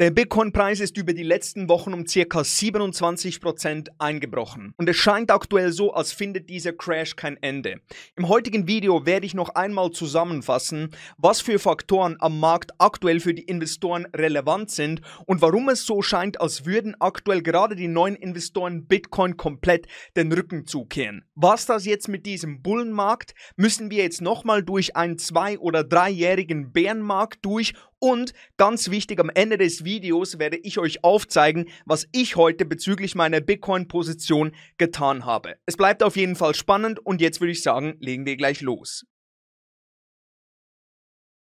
Der Bitcoin-Preis ist über die letzten Wochen um ca. 27% eingebrochen. Und es scheint aktuell so, als findet dieser Crash kein Ende. Im heutigen Video werde ich noch einmal zusammenfassen, was für Faktoren am Markt aktuell für die Investoren relevant sind und warum es so scheint, als würden aktuell gerade die neuen Investoren Bitcoin komplett den Rücken zukehren. Was das jetzt mit diesem Bullenmarkt? Müssen wir jetzt nochmal durch einen zwei- oder dreijährigen Bärenmarkt durch und ganz wichtig, am Ende des Videos werde ich euch aufzeigen, was ich heute bezüglich meiner Bitcoin-Position getan habe. Es bleibt auf jeden Fall spannend und jetzt würde ich sagen, legen wir gleich los.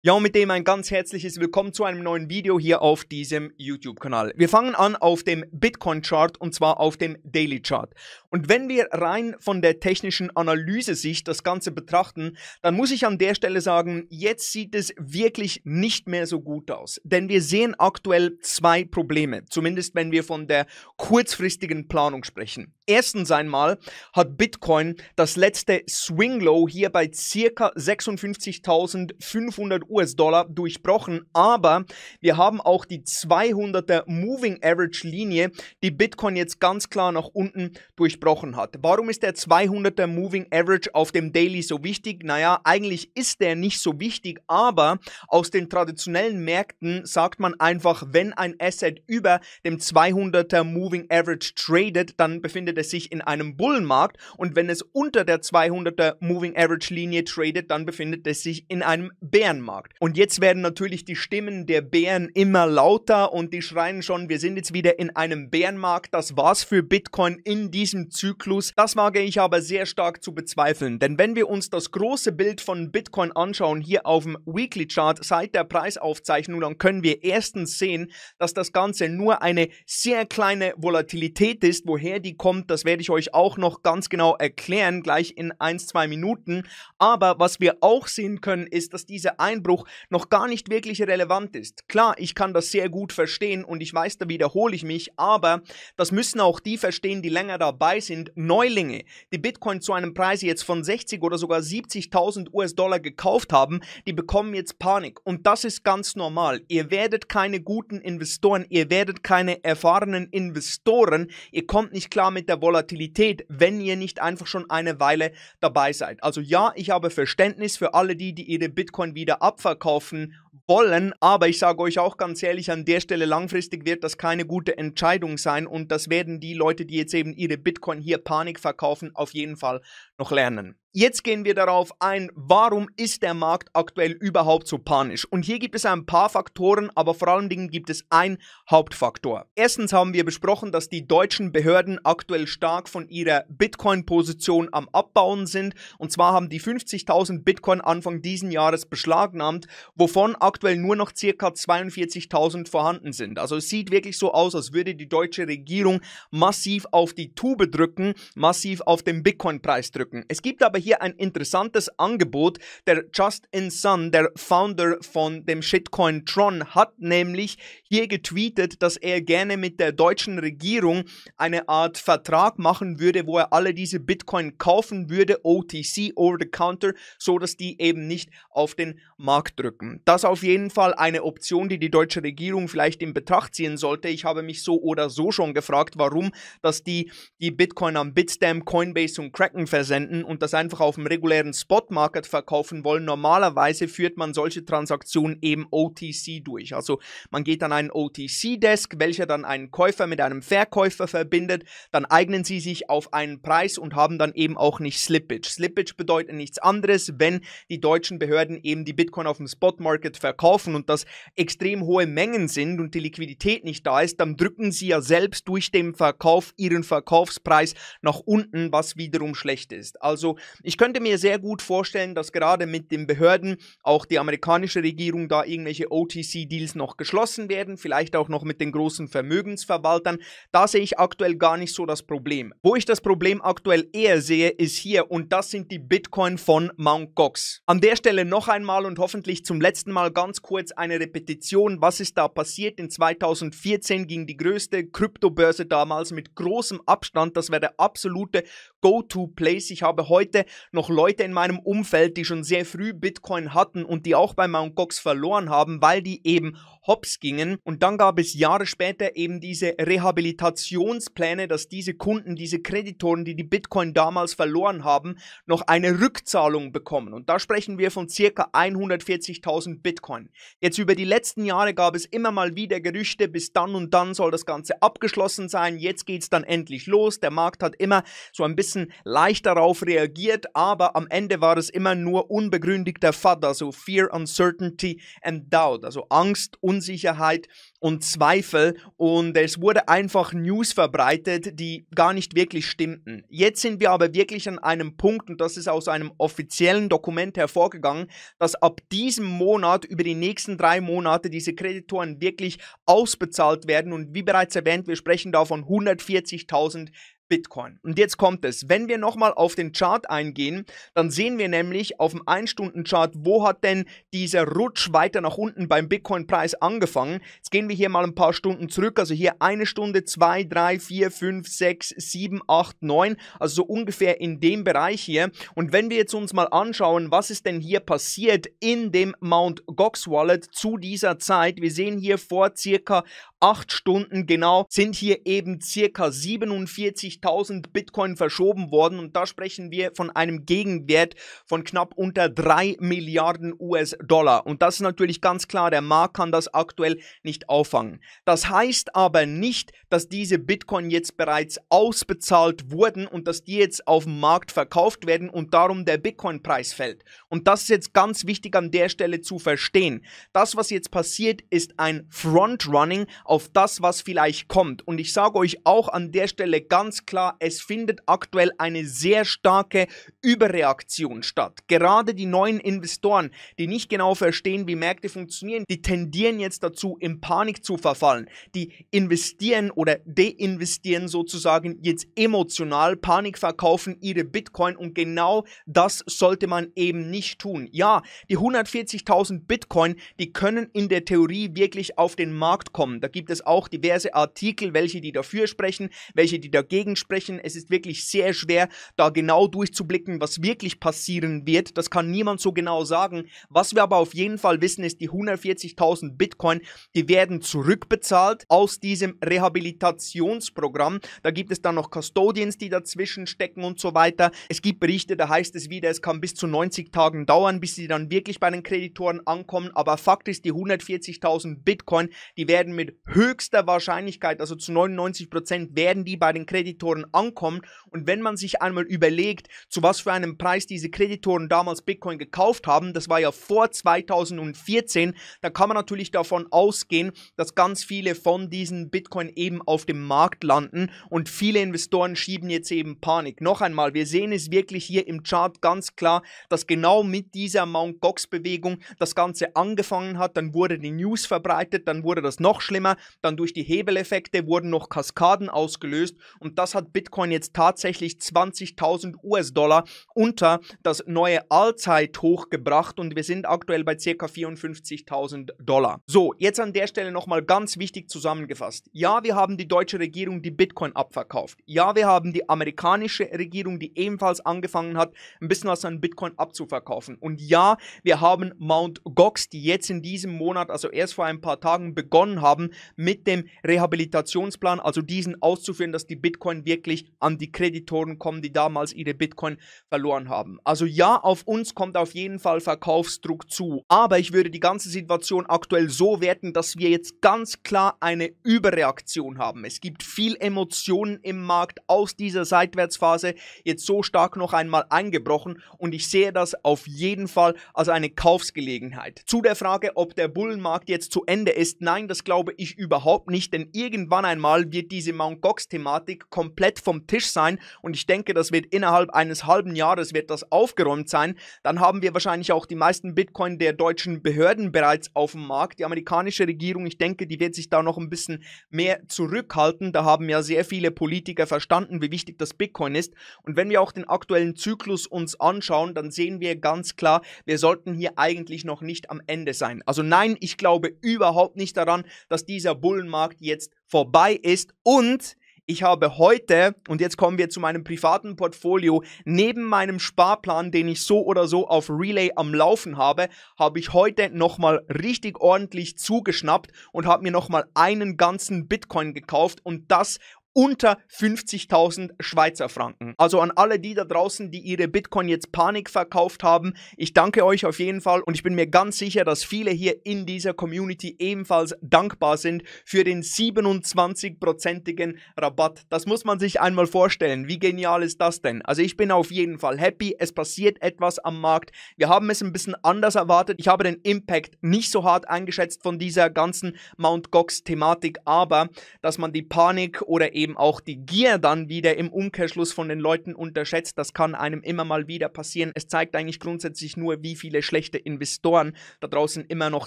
Ja, und mit dem ein ganz herzliches Willkommen zu einem neuen Video hier auf diesem YouTube-Kanal. Wir fangen an auf dem Bitcoin-Chart und zwar auf dem Daily-Chart. Und wenn wir rein von der technischen Analyse-Sicht das Ganze betrachten, dann muss ich an der Stelle sagen, jetzt sieht es wirklich nicht mehr so gut aus. Denn wir sehen aktuell zwei Probleme, zumindest wenn wir von der kurzfristigen Planung sprechen. Erstens einmal hat Bitcoin das letzte Swing Low hier bei circa 56.500 US-Dollar durchbrochen, aber wir haben auch die 200er Moving Average Linie, die Bitcoin jetzt ganz klar nach unten durchbrochen hat. Warum ist der 200er Moving Average auf dem Daily so wichtig? Naja, eigentlich ist der nicht so wichtig, aber aus den traditionellen Märkten sagt man einfach, wenn ein Asset über dem 200er Moving Average tradet, dann befindet befindet es sich in einem Bullenmarkt und wenn es unter der 200er Moving Average Linie tradet, dann befindet es sich in einem Bärenmarkt. Und jetzt werden natürlich die Stimmen der Bären immer lauter und die schreien schon, wir sind jetzt wieder in einem Bärenmarkt. Das war's für Bitcoin in diesem Zyklus. Das wage ich aber sehr stark zu bezweifeln, denn wenn wir uns das große Bild von Bitcoin anschauen, hier auf dem Weekly Chart seit der Preisaufzeichnung, dann können wir erstens sehen, dass das Ganze nur eine sehr kleine Volatilität ist. Woher die kommt, das werde ich euch auch noch ganz genau erklären, gleich in ein, zwei Minuten. Aber was wir auch sehen können, ist, dass dieser Einbruch noch gar nicht wirklich relevant ist. Klar, ich kann das sehr gut verstehen und ich weiß, da wiederhole ich mich, aber das müssen auch die verstehen, die länger dabei sind. Neulinge, die Bitcoin zu einem Preis jetzt von 60 oder sogar 70.000 US-Dollar gekauft haben, die bekommen jetzt Panik. Und das ist ganz normal. Ihr werdet keine guten Investoren, ihr werdet keine erfahrenen Investoren, ihr kommt nicht klar mit der einer Volatilität, wenn ihr nicht einfach schon eine Weile dabei seid. Also ja, ich habe Verständnis für alle die, die ihre Bitcoin wieder abverkaufen wollen, aber ich sage euch auch ganz ehrlich, an der Stelle langfristig wird das keine gute Entscheidung sein und das werden die Leute, die jetzt eben ihre Bitcoin hier Panik verkaufen, auf jeden Fall noch lernen. Jetzt gehen wir darauf ein, warum ist der Markt aktuell überhaupt so panisch? Und hier gibt es ein paar Faktoren, aber vor allen Dingen gibt es einen Hauptfaktor. Erstens haben wir besprochen, dass die deutschen Behörden aktuell stark von ihrer Bitcoin-Position am Abbauen sind. Und zwar haben die 50.000 Bitcoin Anfang diesen Jahres beschlagnahmt, wovon aktuell nur noch circa 42.000 vorhanden sind. Also es sieht wirklich so aus, als würde die deutsche Regierung massiv auf die Tube drücken, massiv auf den Bitcoin-Preis drücken. Es gibt aber hier hier ein interessantes Angebot. Der Justin Sun, der Founder von dem Shitcoin Tron, hat nämlich hier getweetet, dass er gerne mit der deutschen Regierung eine Art Vertrag machen würde, wo er alle diese Bitcoin kaufen würde, OTC, over the counter, so dass die eben nicht auf den Markt drücken. Das auf jeden Fall eine Option, die die deutsche Regierung vielleicht in Betracht ziehen sollte. Ich habe mich so oder so schon gefragt, warum, dass die die Bitcoin am Bitstamp, Coinbase und Kraken versenden und das einfach einfach auf dem regulären Spot-Market verkaufen wollen. Normalerweise führt man solche Transaktionen eben OTC durch. Also man geht an einen OTC-Desk, welcher dann einen Käufer mit einem Verkäufer verbindet. Dann eignen sie sich auf einen Preis und haben dann eben auch nicht Slippage. Slippage bedeutet nichts anderes, wenn die deutschen Behörden eben die Bitcoin auf dem Spot-Market verkaufen und das extrem hohe Mengen sind und die Liquidität nicht da ist, dann drücken sie ja selbst durch den Verkauf ihren Verkaufspreis nach unten, was wiederum schlecht ist. Also ich könnte mir sehr gut vorstellen, dass gerade mit den Behörden auch die amerikanische Regierung da irgendwelche OTC-Deals noch geschlossen werden, vielleicht auch noch mit den großen Vermögensverwaltern. Da sehe ich aktuell gar nicht so das Problem. Wo ich das Problem aktuell eher sehe, ist hier und das sind die Bitcoin von Mount Gox. An der Stelle noch einmal und hoffentlich zum letzten Mal ganz kurz eine Repetition, was ist da passiert. In 2014 ging die größte Kryptobörse damals mit großem Abstand, das wäre der absolute Go-To-Place. Ich habe heute noch Leute in meinem Umfeld, die schon sehr früh Bitcoin hatten und die auch bei Mt. Gox verloren haben, weil die eben hops gingen. Und dann gab es Jahre später eben diese Rehabilitationspläne, dass diese Kunden, diese Kreditoren, die die Bitcoin damals verloren haben, noch eine Rückzahlung bekommen. Und da sprechen wir von circa 140.000 Bitcoin. Jetzt über die letzten Jahre gab es immer mal wieder Gerüchte, bis dann und dann soll das Ganze abgeschlossen sein. Jetzt geht es dann endlich los. Der Markt hat immer so ein bisschen leicht darauf reagiert, aber am Ende war es immer nur unbegründigter FUD, also Fear, Uncertainty and Doubt, also Angst und Unsicherheit und Zweifel und es wurde einfach News verbreitet, die gar nicht wirklich stimmten. Jetzt sind wir aber wirklich an einem Punkt und das ist aus einem offiziellen Dokument hervorgegangen, dass ab diesem Monat über die nächsten drei Monate diese Kreditoren wirklich ausbezahlt werden und wie bereits erwähnt, wir sprechen da von 140.000 Bitcoin. Und jetzt kommt es. Wenn wir nochmal auf den Chart eingehen, dann sehen wir nämlich auf dem 1-Stunden-Chart, wo hat denn dieser Rutsch weiter nach unten beim Bitcoin-Preis angefangen. Jetzt gehen wir hier mal ein paar Stunden zurück. Also hier eine Stunde, zwei, drei, vier, fünf, sechs, sieben, acht, neun. Also so ungefähr in dem Bereich hier. Und wenn wir jetzt uns mal anschauen, was ist denn hier passiert in dem Mount Gox Wallet zu dieser Zeit. Wir sehen hier vor circa acht Stunden genau sind hier eben circa 47 50.000 Bitcoin verschoben worden und da sprechen wir von einem Gegenwert von knapp unter 3 Milliarden US-Dollar. Und das ist natürlich ganz klar, der Markt kann das aktuell nicht auffangen. Das heißt aber nicht, dass diese Bitcoin jetzt bereits ausbezahlt wurden und dass die jetzt auf dem Markt verkauft werden und darum der Bitcoin-Preis fällt. Und das ist jetzt ganz wichtig an der Stelle zu verstehen. Das, was jetzt passiert, ist ein Frontrunning auf das, was vielleicht kommt. Und ich sage euch auch an der Stelle ganz klar, es findet aktuell eine sehr starke Überreaktion statt. Gerade die neuen Investoren, die nicht genau verstehen, wie Märkte funktionieren, die tendieren jetzt dazu, in Panik zu verfallen. Die investieren oder deinvestieren sozusagen jetzt emotional, Panik verkaufen ihre Bitcoin und genau das sollte man eben nicht tun. Ja, die 140.000 Bitcoin, die können in der Theorie wirklich auf den Markt kommen. Da gibt es auch diverse Artikel, welche die dafür sprechen, welche die dagegen sprechen. Es ist wirklich sehr schwer, da genau durchzublicken, was wirklich passieren wird. Das kann niemand so genau sagen. Was wir aber auf jeden Fall wissen, ist, die 140.000 Bitcoin, die werden zurückbezahlt aus diesem Rehabilitationsprogramm. Da gibt es dann noch Custodians, die dazwischen stecken und so weiter. Es gibt Berichte, da heißt es wieder, es kann bis zu 90 Tagen dauern, bis sie dann wirklich bei den Kreditoren ankommen. Aber Fakt ist, die 140.000 Bitcoin, die werden mit höchster Wahrscheinlichkeit, also zu 99 Prozent, werden die bei den Kreditoren Kreditoren ankommt. Und wenn man sich einmal überlegt, zu was für einem Preis diese Kreditoren damals Bitcoin gekauft haben, das war ja vor 2014, da kann man natürlich davon ausgehen, dass ganz viele von diesen Bitcoin eben auf dem Markt landen und viele Investoren schieben jetzt eben Panik. Noch einmal, wir sehen es wirklich hier im Chart ganz klar, dass genau mit dieser Mount Gox Bewegung das Ganze angefangen hat, dann wurde die News verbreitet, dann wurde das noch schlimmer, dann durch die Hebeleffekte wurden noch Kaskaden ausgelöst und das hat hat Bitcoin jetzt tatsächlich 20.000 US-Dollar unter das neue Allzeithoch gebracht und wir sind aktuell bei ca. 54.000 Dollar. So, jetzt an der Stelle nochmal ganz wichtig zusammengefasst. Ja, wir haben die deutsche Regierung die Bitcoin abverkauft. Ja, wir haben die amerikanische Regierung, die ebenfalls angefangen hat, ein bisschen was an Bitcoin abzuverkaufen. Und ja, wir haben Mount Gox, die jetzt in diesem Monat, also erst vor ein paar Tagen begonnen haben, mit dem Rehabilitationsplan, also diesen auszuführen, dass die Bitcoin Bitcoin wirklich an die Kreditoren kommen, die damals ihre Bitcoin verloren haben. Also ja, auf uns kommt auf jeden Fall Verkaufsdruck zu, aber ich würde die ganze Situation aktuell so werten, dass wir jetzt ganz klar eine Überreaktion haben. Es gibt viel Emotionen im Markt aus dieser Seitwärtsphase jetzt so stark noch einmal eingebrochen und ich sehe das auf jeden Fall als eine Kaufsgelegenheit. Zu der Frage, ob der Bullenmarkt jetzt zu Ende ist, nein, das glaube ich überhaupt nicht, denn irgendwann einmal wird diese Mount Gox-Thematik komplett komplett vom Tisch sein und ich denke, das wird innerhalb eines halben Jahres wird das aufgeräumt sein. Dann haben wir wahrscheinlich auch die meisten Bitcoin der deutschen Behörden bereits auf dem Markt. Die amerikanische Regierung, ich denke, die wird sich da noch ein bisschen mehr zurückhalten. Da haben ja sehr viele Politiker verstanden, wie wichtig das Bitcoin ist. Und wenn wir auch den aktuellen Zyklus uns anschauen, dann sehen wir ganz klar, wir sollten hier eigentlich noch nicht am Ende sein. Also nein, ich glaube überhaupt nicht daran, dass dieser Bullenmarkt jetzt vorbei ist und ich habe heute, und jetzt kommen wir zu meinem privaten Portfolio, neben meinem Sparplan, den ich so oder so auf Relay am Laufen habe, habe ich heute nochmal richtig ordentlich zugeschnappt und habe mir nochmal einen ganzen Bitcoin gekauft und das unter 50.000 Schweizer Franken. Also an alle die da draußen, die ihre Bitcoin jetzt Panik verkauft haben, ich danke euch auf jeden Fall und ich bin mir ganz sicher, dass viele hier in dieser Community ebenfalls dankbar sind für den 27-prozentigen Rabatt. Das muss man sich einmal vorstellen. Wie genial ist das denn? Also ich bin auf jeden Fall happy. Es passiert etwas am Markt. Wir haben es ein bisschen anders erwartet. Ich habe den Impact nicht so hart eingeschätzt von dieser ganzen Mount Gox-Thematik, aber dass man die Panik oder eben eben auch die Gier dann wieder im Umkehrschluss von den Leuten unterschätzt. Das kann einem immer mal wieder passieren. Es zeigt eigentlich grundsätzlich nur, wie viele schlechte Investoren da draußen immer noch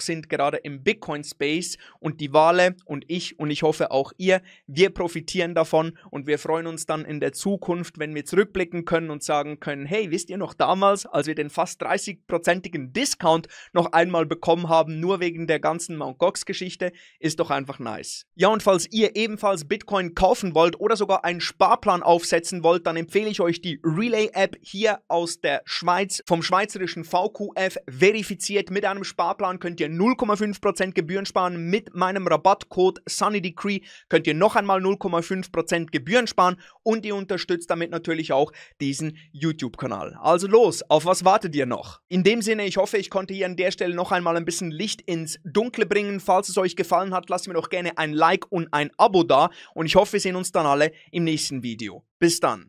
sind, gerade im Bitcoin-Space. Und die Wale und ich und ich hoffe auch ihr, wir profitieren davon und wir freuen uns dann in der Zukunft, wenn wir zurückblicken können und sagen können, hey, wisst ihr noch damals, als wir den fast 30-prozentigen Discount noch einmal bekommen haben, nur wegen der ganzen Mt. Gox-Geschichte, ist doch einfach nice. Ja, und falls ihr ebenfalls Bitcoin kauft, kaufen wollt oder sogar einen Sparplan aufsetzen wollt, dann empfehle ich euch die Relay-App hier aus der Schweiz vom schweizerischen VQF verifiziert. Mit einem Sparplan könnt ihr 0,5% Gebühren sparen. Mit meinem Rabattcode SunnyDecree könnt ihr noch einmal 0,5% Gebühren sparen und ihr unterstützt damit natürlich auch diesen YouTube-Kanal. Also los, auf was wartet ihr noch? In dem Sinne, ich hoffe, ich konnte hier an der Stelle noch einmal ein bisschen Licht ins Dunkle bringen. Falls es euch gefallen hat, lasst mir doch gerne ein Like und ein Abo da und ich hoffe, wir sehen sehen uns dann alle im nächsten Video. Bis dann.